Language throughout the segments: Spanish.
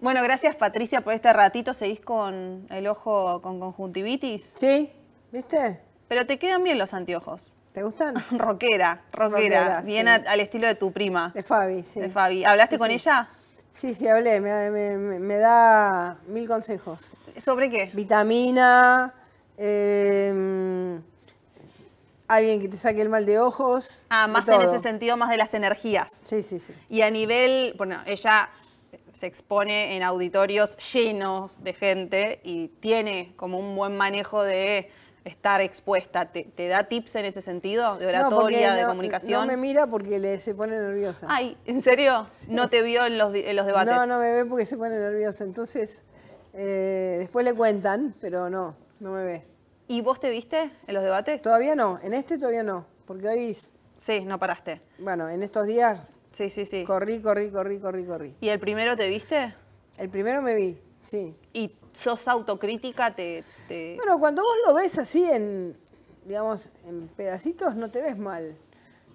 Bueno, gracias Patricia por este ratito. ¿Seguís con el ojo con conjuntivitis? Sí, ¿viste? Pero te quedan bien los anteojos. ¿Te gustan? rockera, roquera. bien al estilo de tu prima. De Fabi, sí. De Fabi. ¿Hablaste con ella? Sí, sí, hablé. Me, da mil consejos. ¿Sobre qué? Vitamina, em, alguien que te saque el mal de ojos. Ah, más en ese sentido, más de las energías. Sí, sí, sí. Y a nivel, bueno, ella se expone en auditorios llenos de gente y tiene como un buen manejo de estar expuesta. ¿Te, da tips en ese sentido? ¿De oratoria, de comunicación? No me mira porque le, se pone nerviosa. Ay, ¿en serio? ¿No te vio en los, los debates? No, no me ve porque se pone nerviosa. Entonces, eh, después le cuentan, pero no, no me ve. ¿Y vos te viste en los debates? Todavía no, en este todavía no, porque hoy... Sí, no paraste. Bueno, en estos días Sí, sí, sí. Corrí, corrí, corrí, corrí, corrí. ¿Y el primero te viste? El primero me vi, sí. ¿Y sos autocrítica? Te, Bueno, cuando vos lo ves así en, digamos, en pedacitos, no te ves mal.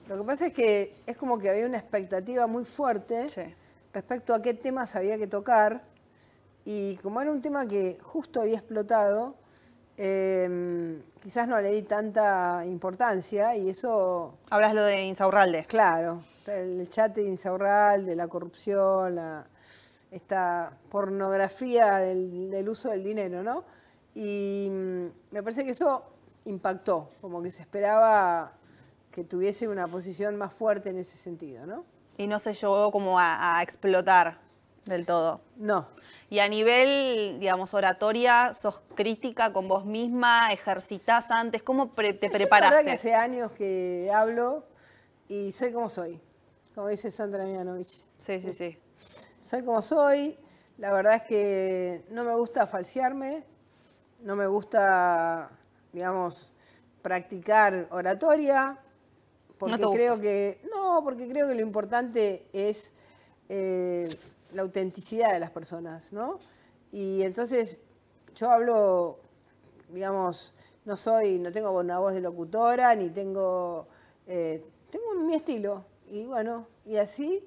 Lo que pasa es que es como que había una expectativa muy fuerte respecto a qué temas había que tocar. Y como era un tema que justo había explotado, em, quizás no le di tanta importancia y eso... Hablas lo de Insaurralde. Claro, el chat Insaurral, de la corrupción, esta pornografía del, uso del dinero, ¿no? Y mm, me parece que eso impactó, como que se esperaba que tuviese una posición más fuerte en ese sentido, ¿no? Y no se llegó como a, explotar del todo. No. Y a nivel, digamos, oratoria, sos crítica con vos misma, ¿Ejercitás antes, ¿cómo te preparaste? Es verdad que hace años que hablo y soy como soy como dice Sandra Mianovich. Sí, sí, sí. Soy como soy, la verdad es que no me gusta falsearme, no me gusta, digamos, practicar oratoria, porque creo que no, porque creo que lo importante es eh, la autenticidad de las personas, ¿no? Y entonces yo hablo, digamos, no soy, no tengo una voz de locutora, ni tengo, eh, tengo mi estilo, y bueno, y así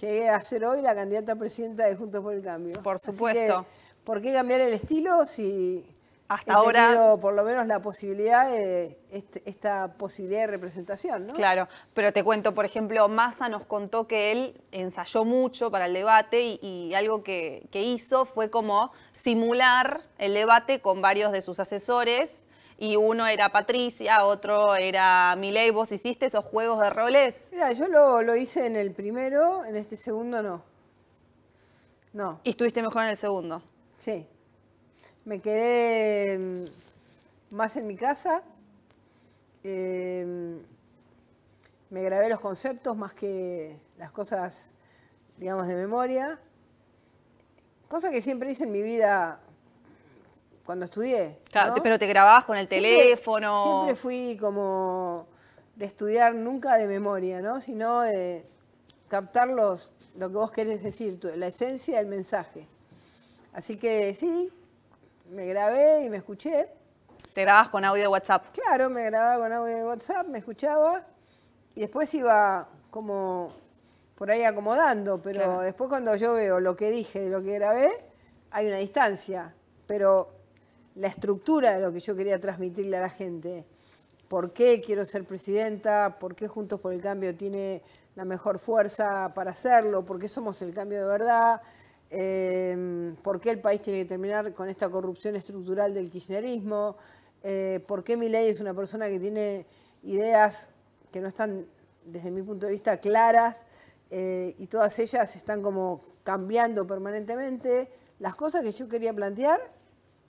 llegué a ser hoy la candidata presidenta de Juntos por el Cambio. Por supuesto. ¿Por qué cambiar el estilo si hasta he ahora. Tenido por lo menos la posibilidad de este, esta posibilidad de representación, ¿no? Claro, pero te cuento, por ejemplo, Massa nos contó que él ensayó mucho para el debate y, algo que, que hizo fue como simular el debate con varios de sus asesores y uno era Patricia, otro era Milei. ¿Vos hiciste esos juegos de roles? Mira, yo lo, hice en el primero, en este segundo no. No. ¿Y estuviste mejor en el segundo? Sí. Me quedé em, más en mi casa. Em, me grabé los conceptos más que las cosas, digamos, de memoria. Cosa que siempre hice en mi vida cuando estudié. Claro, pero te grababas con el teléfono. Siempre fui como de estudiar nunca de memoria, ¿no? Sino de captar los, lo que vos querés decir, la esencia del mensaje. Así que sí, me grabé y me escuché. ¿Te grababas con audio de WhatsApp? Claro, me grababa con audio de WhatsApp, me escuchaba y después iba como por ahí acomodando, pero después cuando yo veo lo que dije de lo que grabé, hay una distancia, pero la estructura de lo que yo quería transmitirle a la gente. ¿Por qué quiero ser presidenta? ¿Por qué Juntos por el Cambio tiene la mejor fuerza para hacerlo? ¿Por qué somos el cambio de verdad? Em, ¿Por qué el país tiene que terminar con esta corrupción estructural del kirchnerismo? Eh, ¿Por qué Milei es una persona que tiene ideas que no están, desde mi punto de vista, claras eh, y todas ellas están como cambiando permanentemente? Las cosas que yo quería plantear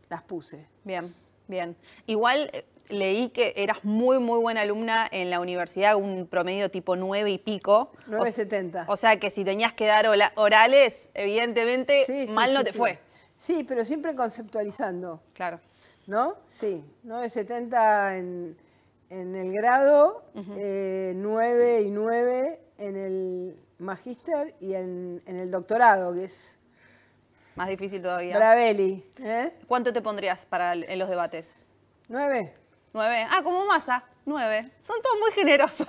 las puse. Bien, bien. Igual eh, leí que eras muy, muy buena alumna en la universidad, un promedio tipo 9 y pico. 9,70. O, o, sea que si tenías que dar orales, evidentemente mal no te fue. Sí, pero siempre conceptualizando. Claro. ¿No? Sí, 9,70 en, en el grado, 9 eh, y 9 en el magíster y en, en el doctorado, que es más difícil todavía. Bravelli. ¿eh? ¿Cuánto te pondrías para en los debates? Nueve. Nueve. Ah, como masa. Nueve. Son todos muy generosos.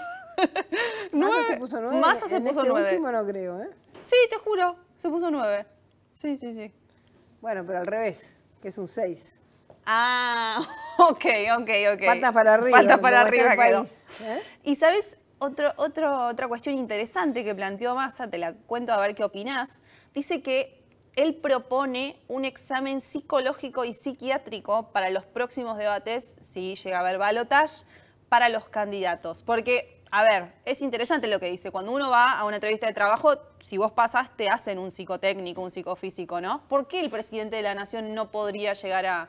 Massa se puso nueve. Masa se puso este nueve. último no creo, ¿eh? Sí, te juro. Se puso nueve. Sí, sí, sí. Bueno, pero al revés, que es un seis. Ah, ok, ok, ok. falta para arriba. falta para arriba quedó. ¿eh? Y sabes, otro, otro, otra cuestión interesante que planteó Massa, te la cuento a ver qué opinás, dice que él propone un examen psicológico y psiquiátrico para los próximos debates, si llega a haber balotage, para los candidatos. Porque, a ver, es interesante lo que dice. Cuando uno va a una entrevista de trabajo, si vos pasas, te hacen un psicotécnico, un psicofísico, ¿no? ¿Por qué el presidente de la nación no podría llegar a...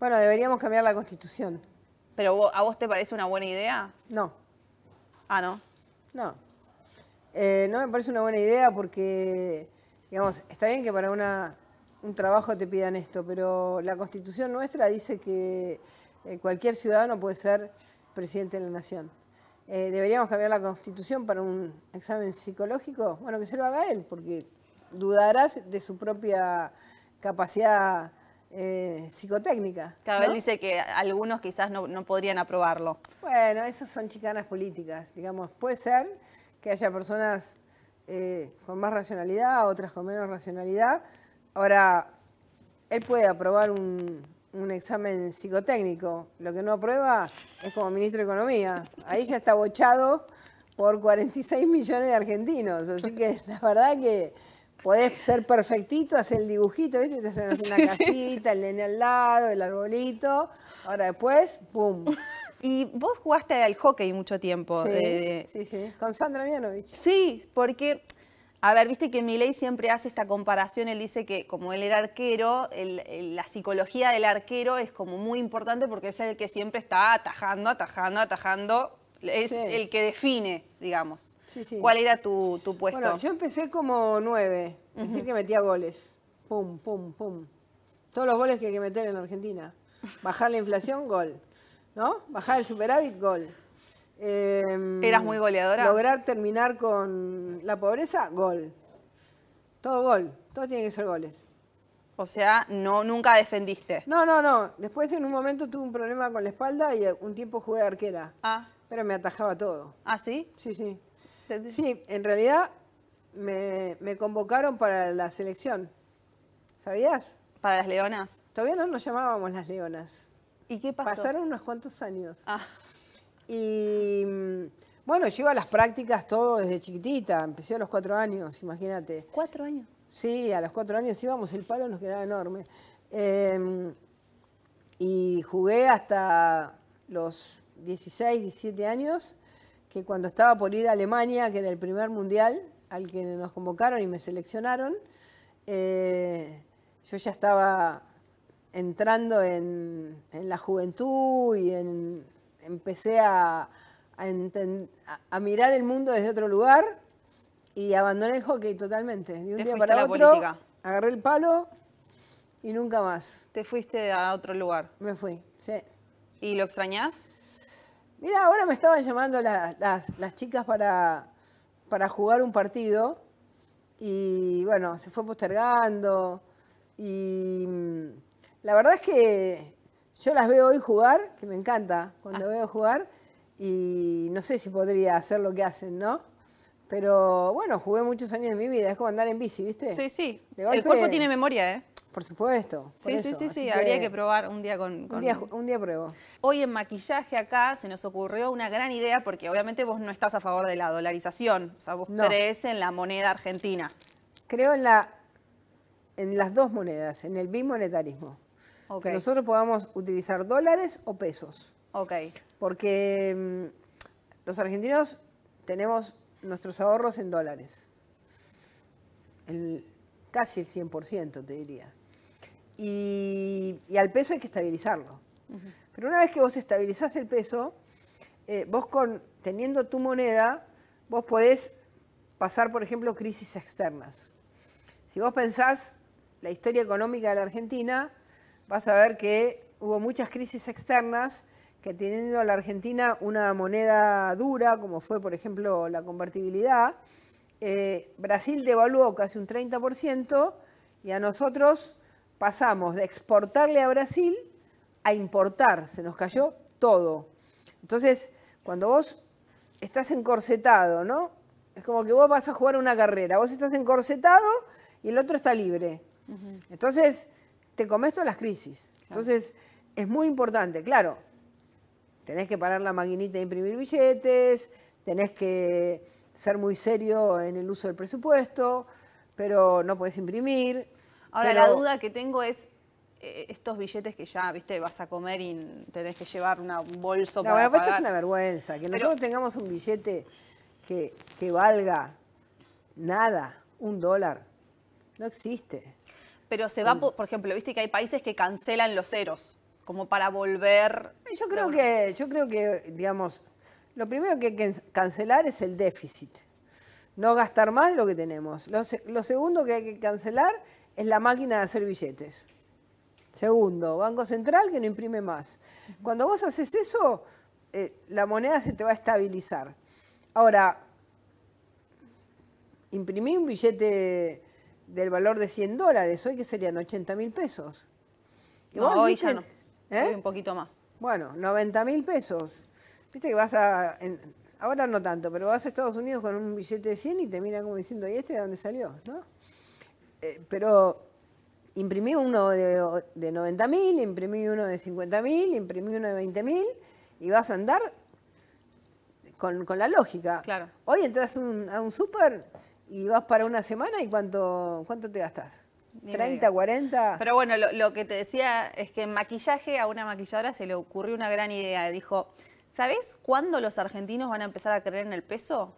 Bueno, deberíamos cambiar la constitución. ¿Pero a vos te parece una buena idea? No. Ah, ¿no? No. Eh, no me parece una buena idea porque Digamos, está bien que para un trabajo te pidan esto, pero la constitución nuestra dice que eh, cualquier ciudadano puede ser presidente de la nación. Eh, ¿Deberíamos cambiar la constitución para un examen psicológico? Bueno, que se lo haga él, porque dudarás de su propia capacidad eh, psicotécnica. Cada dice que algunos quizás no, no, podrían aprobarlo. Bueno, esas son chicanas políticas, digamos. Puede ser que haya personas eh, con más racionalidad, otras con menos racionalidad. Ahora, él puede aprobar un, examen psicotécnico. Lo que no aprueba es como ministro de Economía. Ahí ya está bochado por 46 millones de argentinos. Así que la verdad que podés ser perfectito, hacer el dibujito, ¿viste? Te hacen una casita, el nene al lado, el arbolito. Ahora después, ¡pum! Y vos jugaste al hockey mucho tiempo. Eh, sí, sí, Con Sandra Mianovich. Sí, porque... A ver, viste que Milei siempre hace esta comparación, él dice que como él era arquero, la psicología del arquero es como muy importante porque es el que siempre está atajando, atajando, atajando, es el que define, digamos. Sí, sí. ¿Cuál era tu, puesto? Bueno, yo empecé como nueve, decir que metía goles, pum, pum, pum. Todos los goles que hay que meter en Argentina. Bajar la inflación, gol. ¿no? Bajar el superávit, gol. Em, ¿Eras muy goleadora? Lograr terminar con la pobreza, gol. Todo gol, todo tiene que ser goles. O sea, no, nunca defendiste. No, no, no. Después en un momento tuve un problema con la espalda y un tiempo jugué de arquera. Ah. Pero me atajaba todo. ¿Ah, sí? Sí, sí. Sí, en realidad me, me convocaron para la selección. ¿Sabías? Para las leonas. Todavía no nos llamábamos las leonas. ¿Y qué pasó? Pasaron unos cuantos años. Ah. Y mm, bueno, yo iba a las prácticas todo desde chiquitita, empecé a los cuatro años, imagínate. ¿Cuatro años? Sí, a los cuatro años íbamos, el palo nos quedaba enorme. Em, y jugué hasta los 16, 17 años, que cuando estaba por ir a Alemania, que era el primer mundial al que nos convocaron y me seleccionaron, eh, yo ya estaba entrando en, la juventud y empecé a, mirar el mundo desde otro lugar y abandoné el hockey totalmente. De un día para otro, agarré el palo y nunca más. ¿Te fuiste a otro lugar? Me fui, sí. ¿Y lo extrañás? Mira, ahora me estaban llamando las, las, chicas para, para jugar un partido y bueno, se fue postergando y la verdad es que yo las veo hoy jugar, que me encanta cuando ah. veo jugar, y no sé si podría hacer lo que hacen, ¿no? Pero bueno, jugué muchos años en mi vida, es como andar en bici, ¿viste? Sí, sí. el cuerpo tiene memoria, ¿eh? Por supuesto. sí, sí, sí, sí, habría que probar un día con... Un, día, pruebo. Hoy en maquillaje acá se nos ocurrió una gran idea porque obviamente vos no estás a favor de la dolarización, o sea, vos no. crees en la moneda argentina. Creo en, la, en las dos monedas, en el bimonetarismo. Que nosotros podamos utilizar dólares o pesos. Ok. Porque mm, los argentinos tenemos nuestros ahorros en dólares. El, casi el 100%, te diría. Y, al peso hay que estabilizarlo. Pero una vez que vos estabilizás el peso, eh, vos con, teniendo tu moneda, vos podés pasar, por ejemplo, crisis externas. Si vos pensás la historia económica de la Argentina, vas a ver que hubo muchas crisis externas que teniendo la Argentina una moneda dura, como fue por ejemplo la convertibilidad, eh, Brasil devaluó casi un 30% y a nosotros pasamos de exportarle a Brasil a importar, se nos cayó todo. Entonces, cuando vos estás encorsetado, ¿no? Es como que vos vas a jugar una carrera, vos estás encorsetado y el otro está libre. Entonces, te comes todas las crisis. Entonces, es muy importante, claro, tenés que parar la maquinita de imprimir billetes, tenés que ser muy serio en el uso del presupuesto, pero no podés imprimir. Ahora, la duda que tengo es, eh, estos billetes que ya, viste, vas a comer y tenés que llevar un bolso para pues, pagar. es una vergüenza. Que nosotros tengamos un billete que, que, valga nada, un dólar, no existe pero se va, mm. por ejemplo, viste que hay países que cancelan los ceros, como para volver. Eh, yo creo que, yo creo que, digamos, lo primero que hay que cancelar es el déficit. No gastar más de lo que tenemos. Lo, segundo que hay que cancelar es la máquina de hacer billetes. Segundo, Banco Central que no imprime más. Cuando vos haces eso, eh, la moneda se te va a estabilizar. Ahora, imprimir un billete del valor de 100 dólares, hoy que serían 80 mil pesos. hoy ya no. ¿eh? un poquito más. Bueno, 90 mil pesos. Viste que vas a. ahora no tanto, pero vas a Estados Unidos con un billete de 100 y te miran como diciendo, ¿y este de dónde salió? ¿No? Eh, pero imprimí uno de, 90 mil, imprimí uno de 50 mil, imprimí uno de 20 mil y vas a andar con, con la lógica. Claro. Hoy entras a un súper y vas para una semana y cuánto, cuánto te gastas? 30, 40. Pero bueno, lo, que te decía es que en maquillaje a una maquilladora se le ocurrió una gran idea. Dijo, sabes cuándo los argentinos van a empezar a creer en el peso?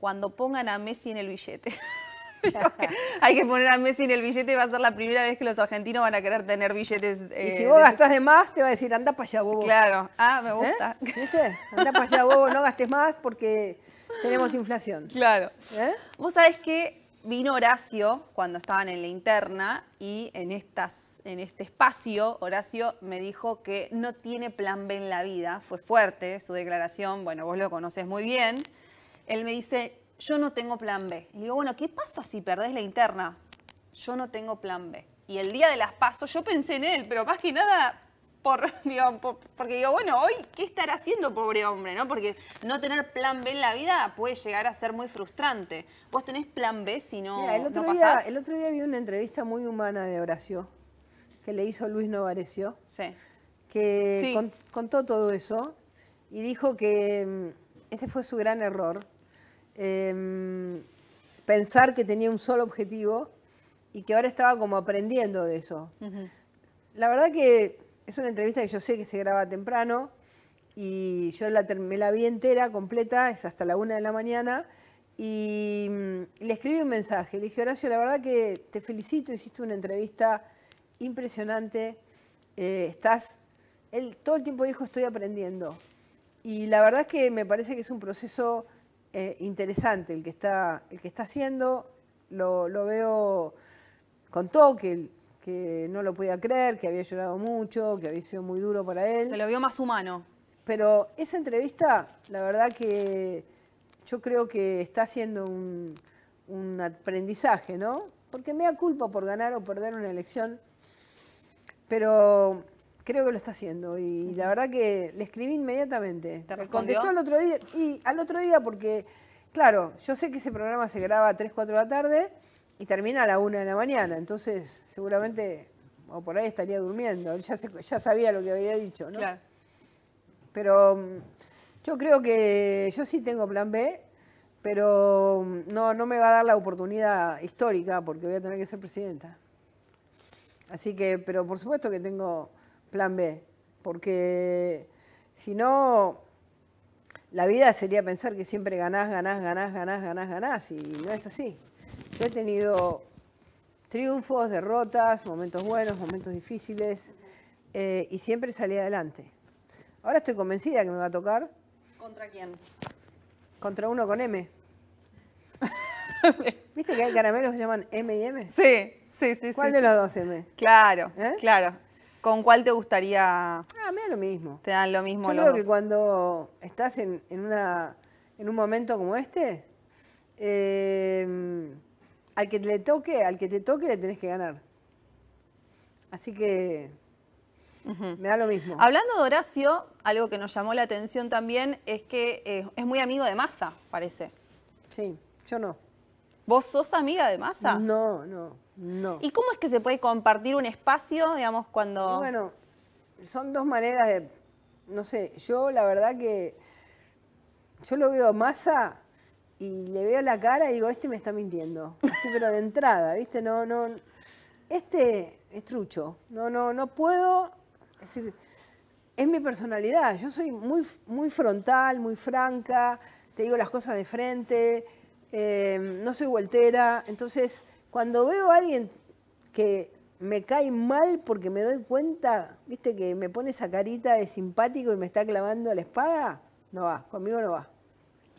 Cuando pongan a Messi en el billete. Hay que poner a Messi en el billete, va a ser la primera vez que los argentinos van a querer tener billetes. y si eh, vos gastás de más, te va a decir, anda para allá, Claro, ah, me ¿Eh? gusta. ¿Viste? Anda para allá, bobo, no gastes más porque tenemos inflación. Claro. ¿Eh? Vos sabés que vino Horacio cuando estaban en la interna y en, estas, en este espacio Horacio me dijo que no tiene plan B en la vida. Fue fuerte su declaración, bueno, vos lo conoces muy bien. Él me dice, yo no tengo plan B. Y digo, bueno, ¿qué pasa si perdés la interna? Yo no tengo plan B. Y el día de las pasos yo pensé en él, pero más que nada porque digo, bueno, hoy, ¿qué estará haciendo pobre hombre? ¿no? Porque no tener plan B en la vida puede llegar a ser muy frustrante. Vos tenés plan B si no, el otro Día, el otro día vi una entrevista muy humana de Horacio, que le hizo Luis Novarecio, sí. que contó todo eso y dijo que mm, ese fue su gran error, em, pensar que tenía un solo objetivo y que ahora estaba como aprendiendo de eso. La verdad que es una entrevista que yo sé que se graba temprano y yo la, me la vi entera, completa, es hasta la una de la mañana. Mm, y le escribí un mensaje, le dije, Horacio, la verdad que te felicito, hiciste una entrevista impresionante, eh, estás, él todo el tiempo dijo, estoy aprendiendo. Y la verdad es que me parece que es un proceso eh, interesante el que está, el que está haciendo, lo, veo, con que que no lo podía creer, que había llorado mucho, que había sido muy duro para él. Se lo vio más humano. Pero esa entrevista, la verdad que yo creo que está haciendo un, aprendizaje, ¿no? Porque me da culpa por ganar o perder una elección, pero creo que lo está haciendo. Y, la verdad que le escribí inmediatamente. ¿Te Contestó al otro día, y al otro día porque, claro, yo sé que ese programa se graba a 3, 4 de la tarde y termina a la una de la mañana, entonces seguramente, o por ahí estaría durmiendo, ya, se, ya sabía lo que había dicho, ¿no? Pero mm, yo creo que yo sí tengo plan B, pero mm, no, no me va a dar la oportunidad histórica porque voy a tener que ser presidenta. Así que, pero por supuesto que tengo plan B, porque si no, la vida sería pensar que siempre ganás, ganás, ganás, ganás, ganás, ganás, y no es así. Yo he tenido triunfos, derrotas, momentos buenos, momentos difíciles eh, y siempre salí adelante. Ahora estoy convencida que me va a tocar. ¿Contra quién? Contra uno con M. ¿Viste que hay caramelos que se llaman M y M? Sí, sí, sí. ¿Cuál de los dos M? Claro, ¿Eh? claro. ¿Con cuál te gustaría? Ah, me da lo mismo. Te dan lo mismo. Yo creo que cuando estás en, en un momento como este, eh, al que le toque, al que te toque, le tenés que ganar. Así que me da lo mismo. Hablando de Horacio, algo que nos llamó la atención también es que eh, es muy amigo de Massa, parece. Sí, yo no. ¿Vos sos amiga de Massa? No, no, no. ¿Y cómo es que se puede compartir un espacio, digamos, cuando...? Bueno, son dos maneras de... No sé, yo la verdad que... Yo lo veo a Massa y le veo la cara y digo, este me está mintiendo. Así pero de entrada, ¿viste? No, no. Este es trucho. No, no, no puedo. Es decir, es mi personalidad. Yo soy muy, muy frontal, muy franca, te digo las cosas de frente, eh, no soy voltera. Entonces, cuando veo a alguien que me cae mal porque me doy cuenta, viste, que me pone esa carita de simpático y me está clavando la espada, no va, conmigo no va.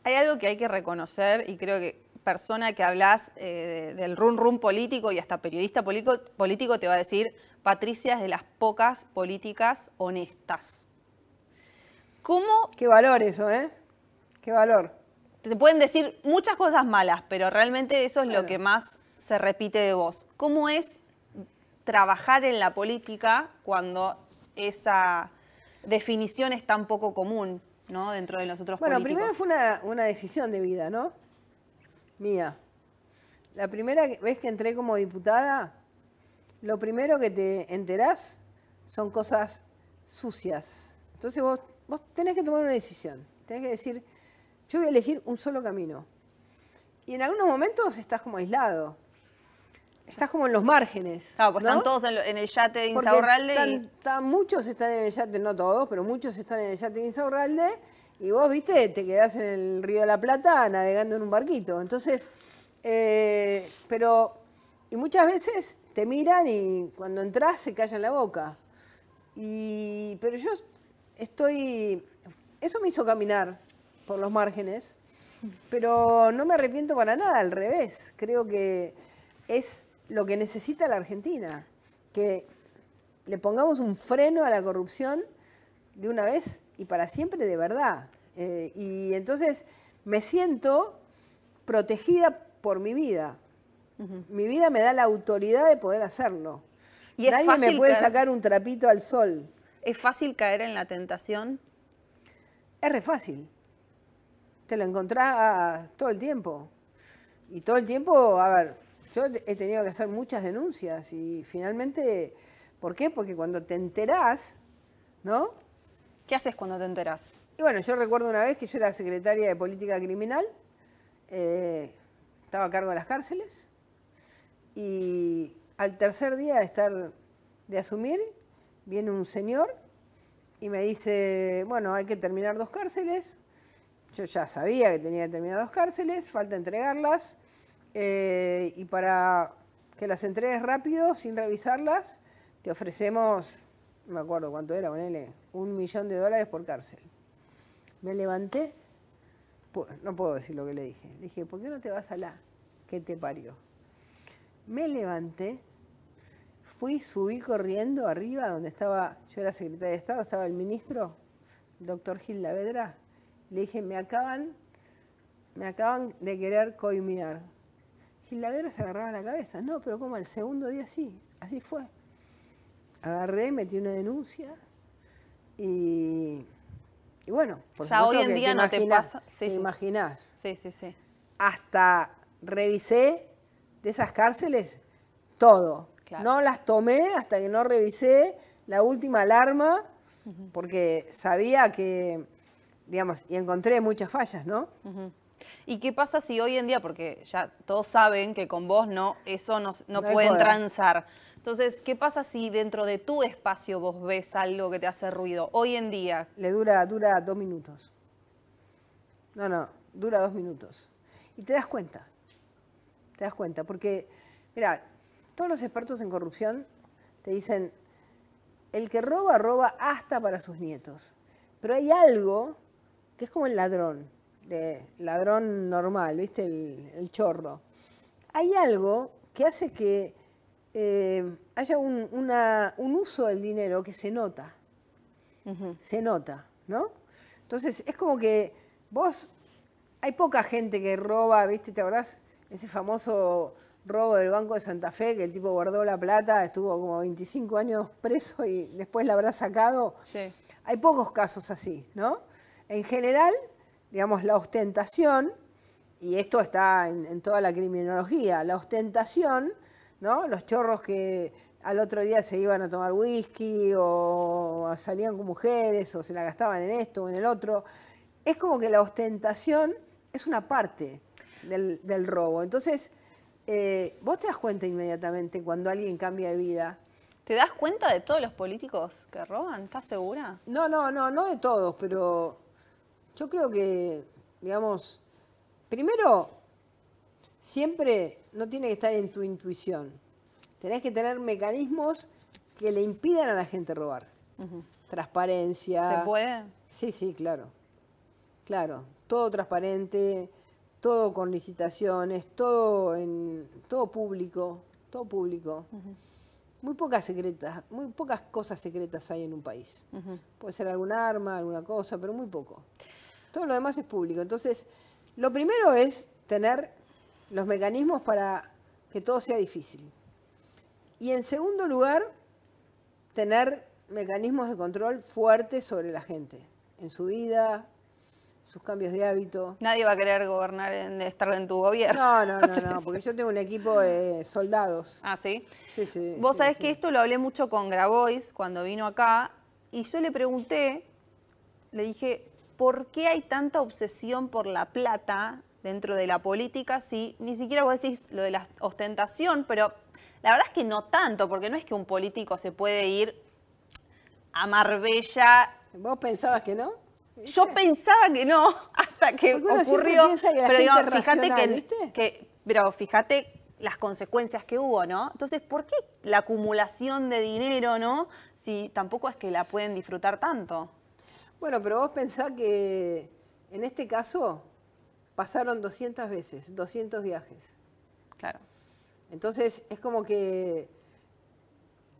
Hay algo que hay que reconocer y creo que persona que hablas eh, del run run político y hasta periodista político, político te va a decir, Patricia es de las pocas políticas honestas. ¿Cómo? Qué valor eso, ¿eh? Qué valor. Te pueden decir muchas cosas malas, pero realmente eso es lo que más se repite de vos. ¿Cómo es trabajar en la política cuando esa definición es tan poco común? ¿no? Dentro de nosotros Bueno, primero fue una, una decisión de vida, ¿no? Mía. La primera vez que entré como diputada, lo primero que te enterás son cosas sucias. Entonces vos, vos tenés que tomar una decisión. Tenés que decir, yo voy a elegir un solo camino. Y en algunos momentos estás como aislado. Estás como en los márgenes. ah pues están todos en, el yate de Insaurralde. muchos están en el yate, no todos, pero muchos están en el yate de Insaurralde. Y vos, viste, te quedás en el Río de la Plata navegando en un barquito. Entonces, eh, pero. Y muchas veces te miran y cuando entras se callan la boca. Y, pero yo estoy. Eso me hizo caminar por los márgenes, pero no me arrepiento para nada, al revés. Creo que es lo que necesita la Argentina, que le pongamos un freno a la corrupción de una vez y para siempre de verdad. Eh, y entonces me siento protegida por mi vida. Mi vida me da la autoridad de poder hacerlo. Y Nadie me puede sacar un trapito al sol. ¿Es fácil caer en la tentación? Es re fácil. Te lo encontrás todo el tiempo. Y todo el tiempo, a ver, yo he tenido que hacer muchas denuncias y finalmente, ¿por qué? Porque cuando te enterás, ¿no? ¿Qué haces cuando te enterás? Y bueno, yo recuerdo una vez que yo era secretaria de Política Criminal, eh, estaba a cargo de las cárceles, y al tercer día de estar, de asumir, viene un señor y me dice, bueno, hay que terminar dos cárceles, yo ya sabía que tenía que terminar dos cárceles, falta entregarlas, eh, y para que las entregues rápido, sin revisarlas, te ofrecemos, me acuerdo cuánto era, ponele, un millón de dólares por cárcel. Me levanté, no puedo decir lo que le dije, le dije, ¿por qué no te vas a la que te parió? Me levanté, fui, subí corriendo arriba, donde estaba, yo era secretaria de Estado, estaba el ministro, el doctor Gil Lavedra, le dije, me acaban, me acaban de querer coimiar y la guerra se agarraba la cabeza. No, pero como el segundo día sí, así fue. Agarré, metí una denuncia y, y bueno, por ya hoy en día no te pasa. te imaginas Sí, sí, sí. Hasta revisé de esas cárceles todo. No las tomé hasta que no revisé la última alarma, porque sabía que, digamos, y encontré muchas fallas, ¿no? ¿Y qué pasa si hoy en día, porque ya todos saben que con vos no, eso no, pueden transar? Entonces, ¿qué pasa si dentro de tu espacio vos ves algo que te hace ruido hoy en día? Le dura, dura dos minutos. No, no, dura dos minutos. Y te das cuenta. Te das cuenta, porque, mira, todos los expertos en corrupción te dicen, el que roba, roba hasta para sus nietos. Pero hay algo que es como el ladrón de ladrón normal, ¿viste? El, chorro. Hay algo que hace que eh, haya un, uso del dinero que se nota. Se nota, ¿no? Entonces, es como que vos, hay poca gente que roba, ¿viste? ¿Te acordás? Ese famoso robo del Banco de Santa Fe, que el tipo guardó la plata, estuvo como 25 años preso y después la habrá sacado. Sí. Hay pocos casos así, ¿no? En general, digamos, la ostentación, y esto está en, toda la criminología, la ostentación, ¿no? Los chorros que al otro día se iban a tomar whisky o salían con mujeres o se la gastaban en esto o en el otro. Es como que la ostentación es una parte del, robo. Entonces, eh, vos te das cuenta inmediatamente cuando alguien cambia de vida. ¿Te das cuenta de todos los políticos que roban? ¿Estás segura? No, no, no, no de todos, pero yo creo que, digamos, primero, siempre no tiene que estar en tu intuición. Tenés que tener mecanismos que le impidan a la gente robar. Transparencia. ¿Se puede? Sí, sí, claro. Claro, todo transparente, todo con licitaciones, todo en todo público, todo público. Muy pocas secretas, muy pocas cosas secretas hay en un país. Puede ser algún arma, alguna cosa, pero muy poco. Todo lo demás es público. Entonces, lo primero es tener los mecanismos para que todo sea difícil. Y en segundo lugar, tener mecanismos de control fuertes sobre la gente, en su vida, sus cambios de hábito. Nadie va a querer gobernar, en, estar en tu gobierno. No, no, no, no, porque yo tengo un equipo de soldados. Ah, sí. Sí, sí. Vos sabés que esto lo hablé mucho con Grabois cuando vino acá y yo le pregunté, le dije, ¿por qué hay tanta obsesión por la plata dentro de la política Sí, ni siquiera vos decís lo de la ostentación, pero la verdad es que no tanto, porque no es que un político se puede ir a Marbella. ¿Vos pensabas que no? Yo pensaba que no, hasta que ocurrió. pero fíjate que, pero fíjate las consecuencias que hubo, ¿no? Entonces, ¿por qué la acumulación de dinero, no? Si tampoco es que la pueden disfrutar tanto. Bueno, pero vos pensás que en este caso pasaron 200 veces, 200 viajes. Claro. Entonces es como que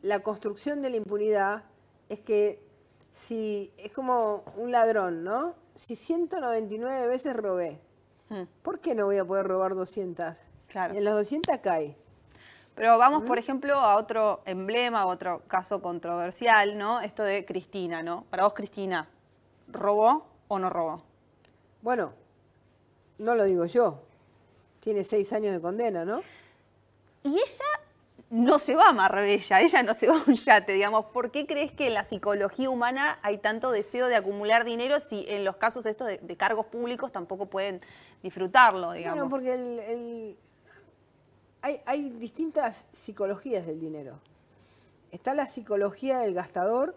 la construcción de la impunidad es que si es como un ladrón, ¿no? Si 199 veces robé, hmm. ¿por qué no voy a poder robar 200? Claro. En los 200 cae. Pero vamos, por ejemplo, a otro emblema, otro caso controversial, ¿no? Esto de Cristina, ¿no? Para vos, Cristina, ¿Robó o no robó? Bueno, no lo digo yo. Tiene seis años de condena, ¿no? Y ella no se va a Marbella, ella no se va a un yate, digamos. ¿Por qué crees que en la psicología humana hay tanto deseo de acumular dinero si en los casos estos de, cargos públicos tampoco pueden disfrutarlo, digamos? Bueno, porque hay distintas psicologías del dinero. Está la psicología del gastador,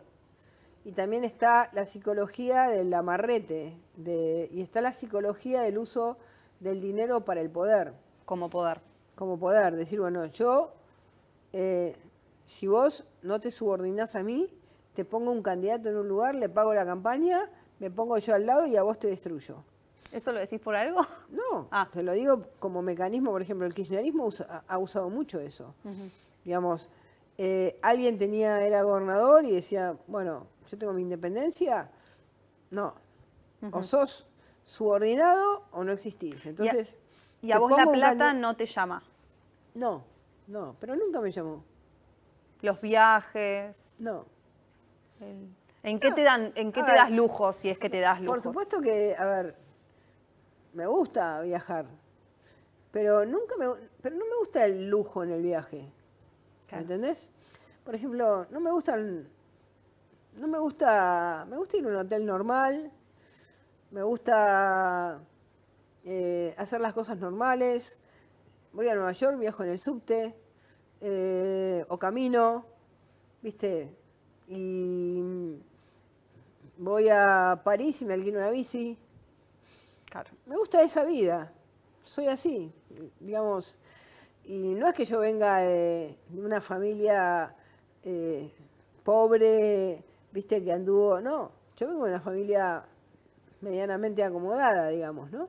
y también está la psicología del amarrete de, y está la psicología del uso del dinero para el poder. Como poder. Como poder, decir, bueno, yo, eh, si vos no te subordinás a mí, te pongo un candidato en un lugar, le pago la campaña, me pongo yo al lado y a vos te destruyo. ¿Eso lo decís por algo? No, ah. te lo digo como mecanismo, por ejemplo, el kirchnerismo ha usado mucho eso. Digamos, eh, alguien tenía, era gobernador y decía, bueno, yo tengo mi independencia, no. O sos subordinado o no existís. Entonces. Y a, vos la plata no te llama. No, no, pero nunca me llamó. Los viajes. No. ¿En qué te dan, en qué te das lujo, si es que te das lujo? Por supuesto que, a ver, me gusta viajar. Pero nunca me, pero no me gusta el lujo en el viaje. ¿Me ¿Entendés? Por ejemplo, no me gustan. No me gusta. Me gusta ir a un hotel normal. Me gusta eh, hacer las cosas normales. Voy a Nueva York, viajo en el subte. Eh, o camino. ¿Viste? Y voy a París y me alquilo una bici. Claro. Me gusta esa vida. Soy así. Digamos. Y no es que yo venga de una familia eh, pobre, viste, que anduvo, no, yo vengo de una familia medianamente acomodada, digamos, ¿no?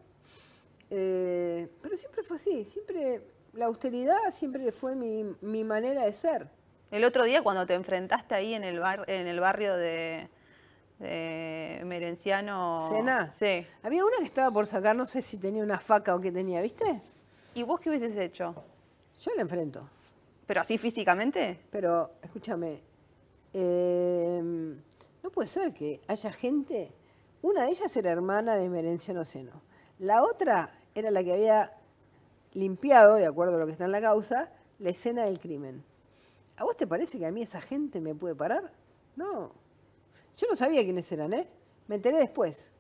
Eh, pero siempre fue así, siempre la austeridad siempre fue mi, manera de ser. El otro día cuando te enfrentaste ahí en el, bar, en el barrio de, de Merenciano... ¿Cena? Sí. Había una que estaba por sacar, no sé si tenía una faca o qué tenía, ¿viste? ¿Y vos qué hubieses hecho? Yo la enfrento. ¿Pero así físicamente? Pero, escúchame, em, no puede ser que haya gente, una de ellas era hermana de Merenciano Seno, la otra era la que había limpiado, de acuerdo a lo que está en la causa, la escena del crimen. ¿A vos te parece que a mí esa gente me puede parar? No. Yo no sabía quiénes eran, ¿eh? Me enteré después.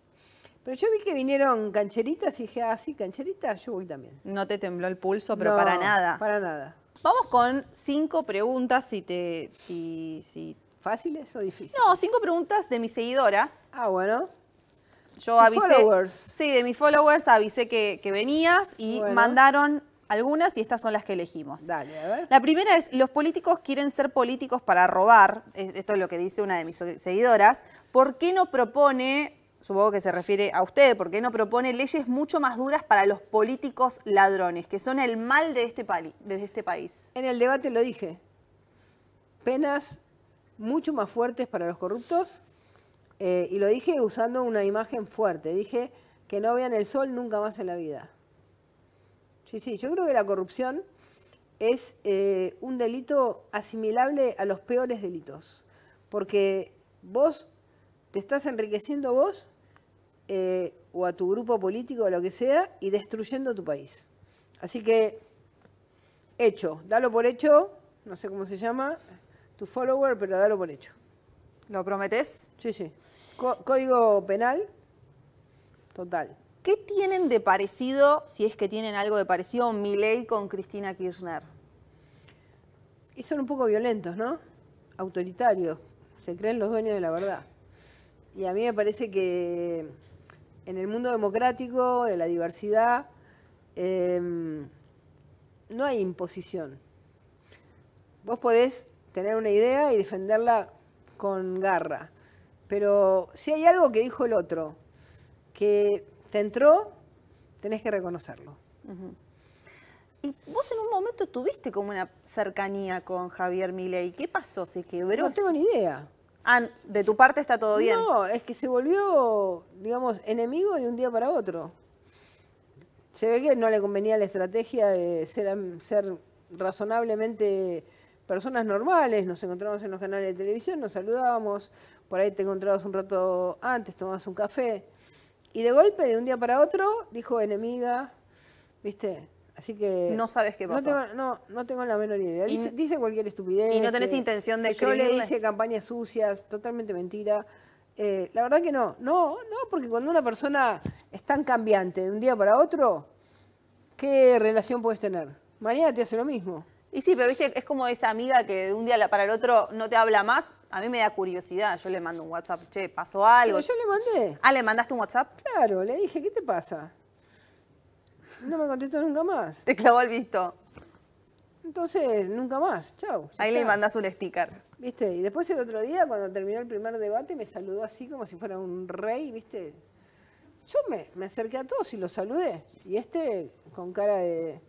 Pero yo vi que vinieron cancheritas y dije, ah, sí, cancheritas, yo voy también. No te tembló el pulso, pero para nada. Para nada. Vamos con cinco preguntas, si te... Si, ¿Fáciles o difíciles? No, cinco preguntas de mis seguidoras. Ah, bueno. Yo avisé. Followers. Sí, de mis followers avisé que, venías y mandaron algunas y estas son las que elegimos. Dale, a ver. La primera es, los políticos quieren ser políticos para robar, e, esto es lo que dice una de mis seguidoras, ¿por qué no propone supongo que se refiere a usted, porque no propone leyes mucho más duras para los políticos ladrones, que son el mal de este, este país. En el debate lo dije, penas mucho más fuertes para los corruptos, eh, y lo dije usando una imagen fuerte, dije que no vean el sol nunca más en la vida. Sí, sí, yo creo que la corrupción es eh, un delito asimilable a los peores delitos, porque vos estás enriqueciendo vos eh, o a tu grupo político o lo que sea y destruyendo tu país. Así que, hecho, dalo por hecho, no sé cómo se llama, tu follower, pero dalo por hecho. ¿Lo prometes? Sí, sí. código penal, total. ¿Qué tienen de parecido, si es que tienen algo de parecido, Milei con Cristina Kirchner? Y son un poco violentos, ¿no? Autoritarios. Se creen los dueños de la verdad. Y a mí me parece que en el mundo democrático, de la diversidad, em, no hay imposición. Vos podés tener una idea y defenderla con garra, pero si hay algo que dijo el otro que te entró, tenés que reconocerlo. Y vos en un momento tuviste como una cercanía con Javier Milei. ¿Qué pasó? ¿Se quebró? No tengo ni idea. Ah, de tu parte está todo bien. No, es que se volvió, digamos, enemigo de un día para otro. Se ve que no le convenía la estrategia de ser, ser razonablemente personas normales. Nos encontramos en los canales de televisión, nos saludábamos, por ahí te encontrabas un rato antes, tomabas un café. Y de golpe, de un día para otro, dijo enemiga, ¿viste? Así que. No sabes qué pasó. No tengo, no, no tengo la menor idea. Dice, cualquier estupidez. Y no tenés intención de escribirle. Yo le hice campañas sucias, totalmente mentira. Eh, la verdad que no. No, no, porque cuando una persona es tan cambiante de un día para otro, ¿qué relación puedes tener? María te hace lo mismo. Y sí, pero viste, es como esa amiga que de un día para el otro no te habla más. A mí me da curiosidad. Yo le mando un WhatsApp, che, pasó algo. Pero yo le mandé. Ah, ¿le mandaste un WhatsApp? Claro, le dije, ¿qué te pasa? No me contestó nunca más. Te clavó el visto. Entonces, nunca más, chau. Ahí le mandas un sticker. ¿Viste? Y después el otro día, cuando terminó el primer debate, me saludó así como si fuera un rey, ¿viste? Yo me, me acerqué a todos y los saludé. Y este con cara de...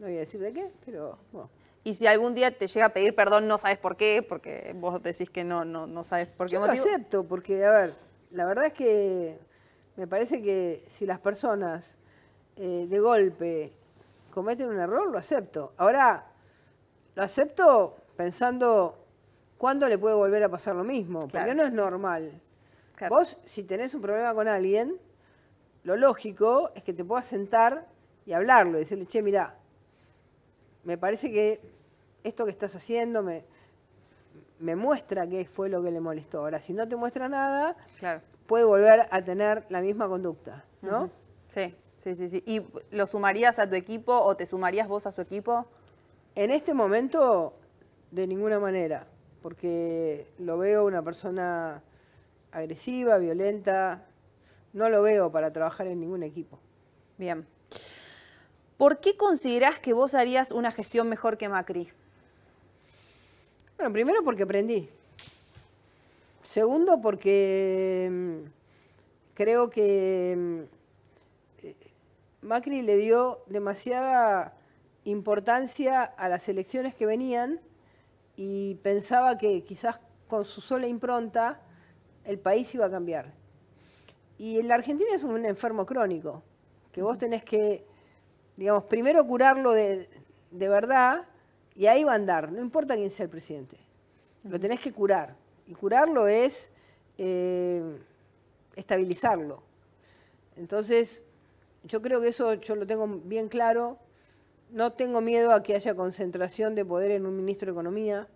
No voy a decir de qué, pero bueno. Y si algún día te llega a pedir perdón, no sabes por qué, porque vos decís que no, no, no sabes por qué Yo Lo acepto, porque, a ver, la verdad es que me parece que si las personas eh, de golpe cometen un error, lo acepto. Ahora, lo acepto pensando cuándo le puede volver a pasar lo mismo, porque no es normal. Vos, si tenés un problema con alguien, lo lógico es que te puedas sentar y hablarlo y decirle, che, mira me parece que esto que estás haciendo me, me muestra qué fue lo que le molestó. Ahora, si no te muestra nada, puede volver a tener la misma conducta, ¿no? Sí. ¿Y lo sumarías a tu equipo o te sumarías vos a su equipo? En este momento, de ninguna manera, porque lo veo una persona agresiva, violenta. No lo veo para trabajar en ningún equipo. Bien. ¿Por qué considerás que vos harías una gestión mejor que Macri? Bueno, primero porque aprendí. Segundo porque mm, creo que mm, Macri le dio demasiada importancia a las elecciones que venían y pensaba que quizás con su sola impronta el país iba a cambiar. Y la Argentina es un enfermo crónico, que vos tenés que, digamos, primero curarlo de, verdad y ahí va a andar, no importa quién sea el presidente, lo tenés que curar. Y curarlo es eh, estabilizarlo. Entonces, yo creo que eso yo lo tengo bien claro. No tengo miedo a que haya concentración de poder en un ministro de Economía.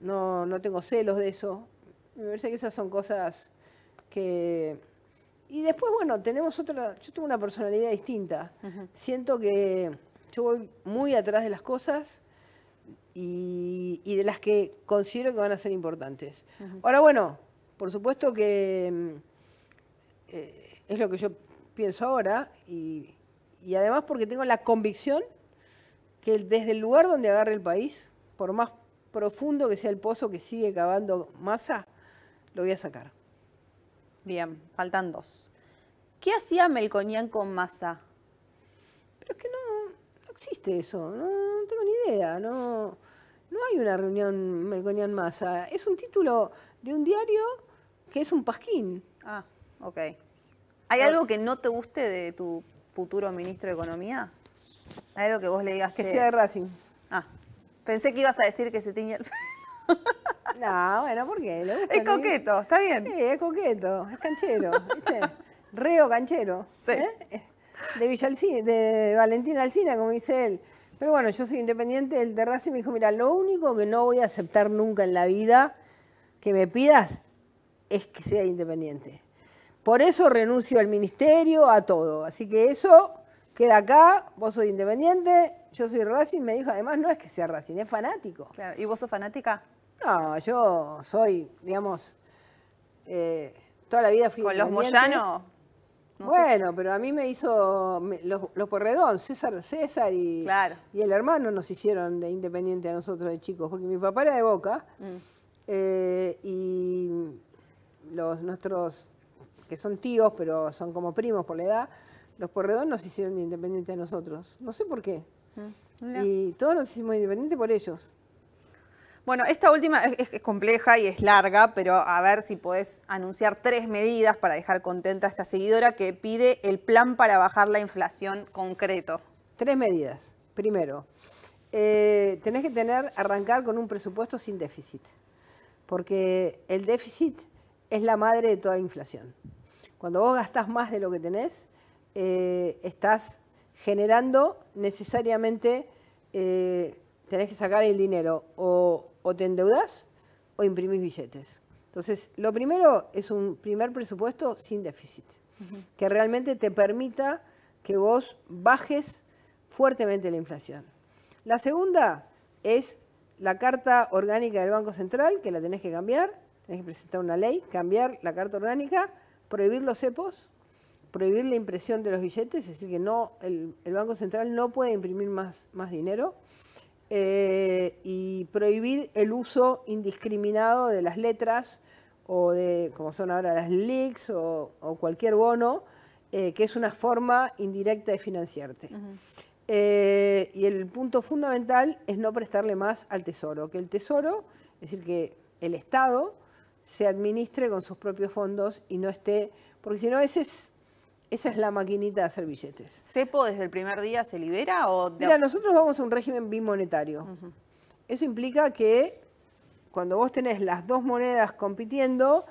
No, no tengo celos de eso. Me parece que esas son cosas que... Y después, bueno, tenemos otra... Yo tengo una personalidad distinta. Siento que yo voy muy atrás de las cosas y, de las que considero que van a ser importantes. Ahora, bueno, por supuesto que eh, es lo que yo pienso ahora, y, además porque tengo la convicción que desde el lugar donde agarre el país, por más profundo que sea el pozo que sigue cavando masa, lo voy a sacar. Bien, faltan dos. ¿Qué hacía Melconian con masa? Pero es que no, existe eso, no, tengo ni idea, no, no hay una reunión melconian masa Es un título de un diario que es un pasquín. Ah, ok. ¿Hay algo que no te guste de tu futuro ministro de Economía? ¿Hay algo que vos le digas que Que sea de Racing? Ah, pensé que ibas a decir que se tiñe el No, bueno, ¿por qué? es coqueto, está bien. Sí, es coqueto, es canchero, Reo canchero. Sí. ¿eh? De, Villa de Valentín Alcina, como dice él. Pero bueno, yo soy independiente, el de Racing me dijo, mira, lo único que no voy a aceptar nunca en la vida que me pidas es que sea independiente. Por eso renuncio al ministerio, a todo. Así que eso queda acá, vos soy independiente, yo soy Racing, me dijo, además no es que sea Racing, es fanático. ¿Y vos sos fanática? No, yo soy, digamos, eh, toda la vida fui ¿Con los Moyano? bueno, pero a mí me hizo los, Porredón, César, César y, el hermano nos hicieron de independiente a nosotros de chicos, porque mi papá era de Boca mm. eh, y los nuestros que son tíos, pero son como primos por la edad, los Porredón nos hicieron independientes a nosotros. No sé por qué. Mm, y todos nos hicimos independientes por ellos. Bueno, esta última es, compleja y es larga, pero a ver si podés anunciar tres medidas para dejar contenta a esta seguidora que pide el plan para bajar la inflación concreto. Tres medidas. Primero, eh, tenés que tener, arrancar con un presupuesto sin déficit, porque el déficit es la madre de toda inflación. Cuando vos gastás más de lo que tenés, eh, estás generando necesariamente, eh, tenés que sacar el dinero o, te endeudás o imprimís billetes. Entonces, lo primero es un primer presupuesto sin déficit, que realmente te permita que vos bajes fuertemente la inflación. La segunda es la carta orgánica del Banco Central, que la tenés que cambiar, tenés que presentar una ley, cambiar la carta orgánica prohibir los cepos, prohibir la impresión de los billetes, es decir, que no, el, Banco Central no puede imprimir más, más dinero, eh, y prohibir el uso indiscriminado de las letras o de, como son ahora las leaks o, cualquier bono, eh, que es una forma indirecta de financiarte. Eh, y el punto fundamental es no prestarle más al Tesoro, que el Tesoro, es decir, que el Estado se administre con sus propios fondos y no esté, porque si no, es, esa es la maquinita de hacer billetes. ¿Cepo desde el primer día se libera? O Mira, nosotros vamos a un régimen bimonetario. Eso implica que cuando vos tenés las dos monedas compitiendo,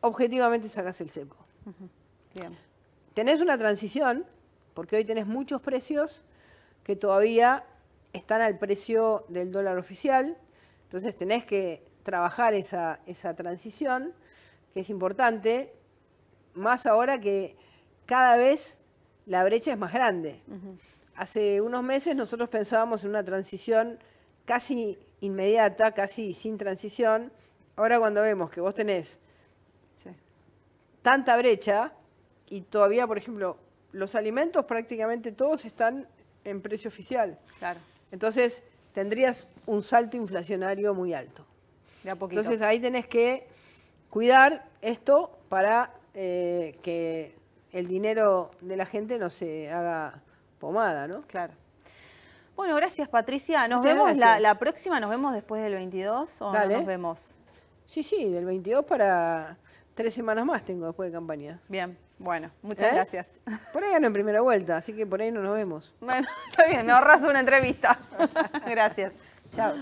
objetivamente sacás el cepo. Bien. Tenés una transición, porque hoy tenés muchos precios que todavía están al precio del dólar oficial, entonces tenés que trabajar esa, transición, que es importante, más ahora que cada vez la brecha es más grande. Hace unos meses nosotros pensábamos en una transición casi inmediata, casi sin transición. Ahora cuando vemos que vos tenés tanta brecha y todavía, por ejemplo, los alimentos prácticamente todos están en precio oficial. Entonces tendrías un salto inflacionario muy alto. Entonces ahí tenés que cuidar esto para eh, que el dinero de la gente no se haga pomada, ¿no? Claro. Bueno, gracias Patricia. Nos vemos la, próxima, nos vemos después del 22 o Dale. nos vemos. Sí, sí, del 22 para tres semanas más tengo después de campaña. Bien. Bueno, muchas ¿Eh? gracias. Por ahí no en primera vuelta, así que por ahí no nos vemos. Bueno, está bien, me ahorras una entrevista. gracias. Chao.